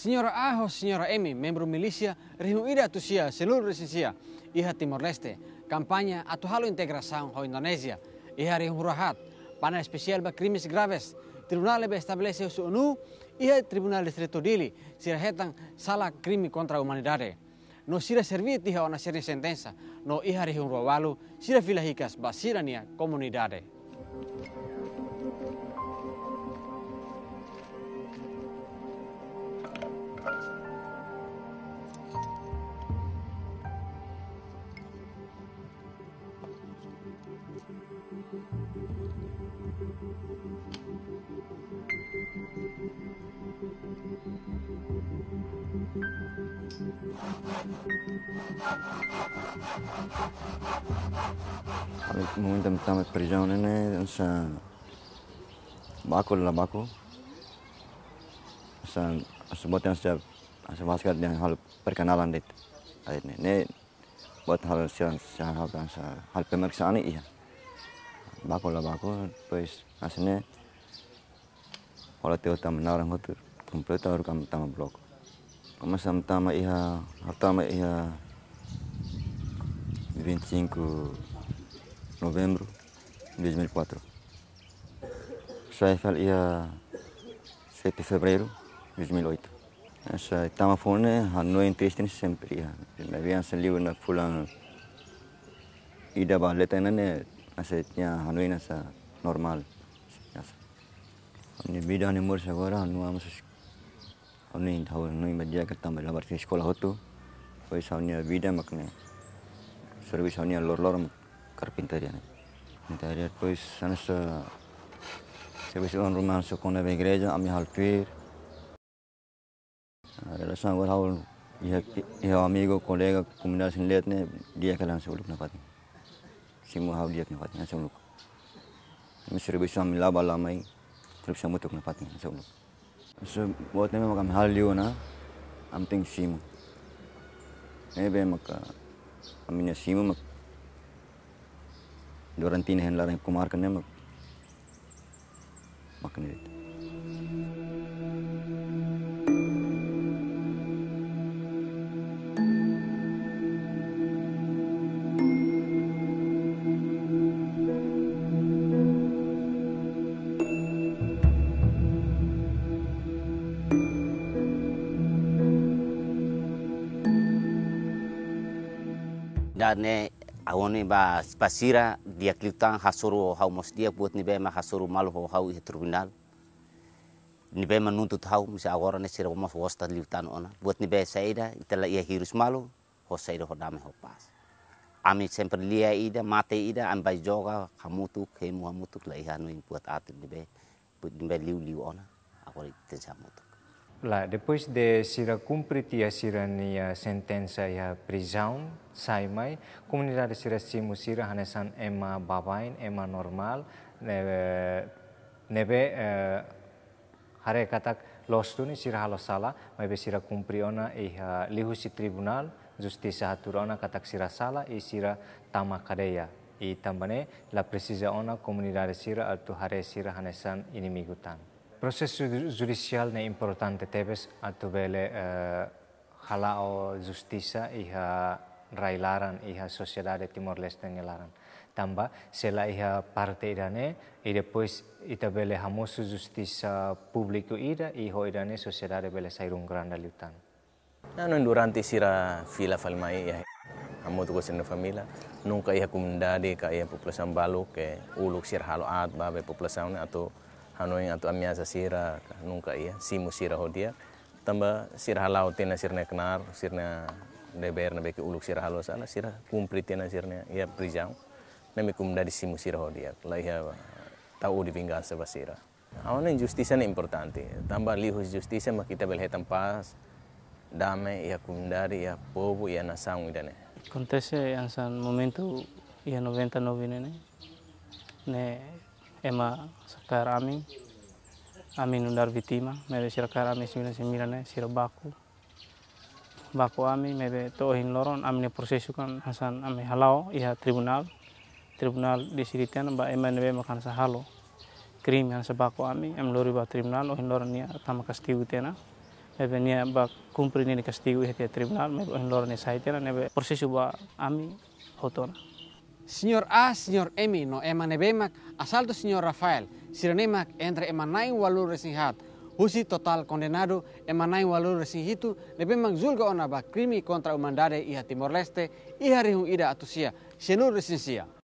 Senhora Aho, ou Emi, membro milisia, reunida ida tusia seluruh resisia, iha Timor-Leste, kampanye atau halo integração ho Indonesia, iha Rehurahat, panel spesial para krimis graves, tribunal lebe establese usu unu, iha tribunal distrito Dili, sirahetang salah krimi kontra humanidade. No sira servit sentensa, ona sira sentensa, no iha Rehuruawalu, sira filahicas basirania you. Muito me tame prigione ne însă bacul la bako. Sa să botem sa sa vasca de hal perkenalan dit. det ne ne bot hal sa sa hal sa hal pemeriksaan merg iya. Bako la bako, pues aslinya kalau tiada tamna orang itu komplit orang kam tama blok Kamu sam tama iha hartama iha 25 novembro 2004. 2004 شايفها iha 7 Februari 2008 Asa tama fune, a noi întrești sempre iha. Ne viam să liu na ida baleta nane, așa, tia, a noi nasa normal. bidan umur sekolah nu am sus ni tahu nu baja kata bela berarti sekolah hotu koi saunya bidan makne servis saunya lor lor karpinteria ne pinteria koi sanes servis on rumah sokona be igreja ami haltuir relação agora ao meu amigo colega comunidade sem leite né dia que lançou o na parte sim o dia que na parte né sim o meu serviço amilá balamai Construcción më tuk në patin, se unë. Shë, botë neve më kam halë liuna, am të në shimë. Neve më ka, am në shimë më, Dorantinë hen larën kumarkën ne më, më kënë vetë. dane awoni ba spasira dia klitan hasuru hau mos dia buat ni ma hasuru malu ho hau i tribunal ni ma nuntut hau misa agora ne sira mos wasta liutan ona buat ni be saida itala ia hirus malu ho saida ho dame ho pas ami sempre lia ida mate ida an bai joga hamutu kemu hamutu lai hanu buat atin ni be buat ni be liu liu ona agora tensa mutu Lá, depois de ser cumprida a sentença e a prisão, sai mai, comunidade sira simu sira hanesan ema babain, ema normal, nebe, nebe uh, hare katak lostuni sira sala mai be sira ona e lihu lihusi tribunal, justiça haturona katak sira sala e sira tama i E tambane la presisa ona comunidade sira atu hare sira hanesan inimigutan Proses judicial ne importante tebes bele uh, eh, halao justisa iha railaran iha sociedade Timor Leste ngelaran tamba sela iha parte idane e depois bele hamosu justisa publiku ida iho idane sociedade bele sairung liutan na non durante sira fila falmai ya amo tu kosen famila Nungka iha kumendade ka iha população baluk, ke uluk sir halo ad babe população atau hanoi atau amiasa sira nungka iya simu sira hodia tambah sirah halau tina sirna kenar sirna DBR na beke uluk sirah halau sana sirah kumpri tina sirna iya prijang nabe kum dari simu sira hodia laiha tau di pinggang seba sira awana justisa ne importante tambah lihus justisa ma kita belhe tempas damai iya kumdari iya bobo iya nasang idane kontese yang san momentu iya 99 ne ne ema sakar ami ami nundar vitima mebe sirakar ami 99 sira baku baku ami mebe tohin loron ami prosesukan hasan ami halau iha tribunal tribunal di siritian ba ema nebe makan sahalo krim yang sebaku ami em lori ba tribunal ohin loron nia tama kastiu tena eh. mebe nia ba kumpri ni kastiu iha tribunal mebe ohin loron nia saitena eh. mebe prosesu ba ami hotona Senior A, Senior e M, no manebemak asal asalto Senior Rafael, sirenemak entre emanain walur resinghat, husi total condenado emanain walur resinghitu, nebemak zulga bak krimi kontra umandade iha Timor-Leste, iha rihung ida atusia, senur resinsia.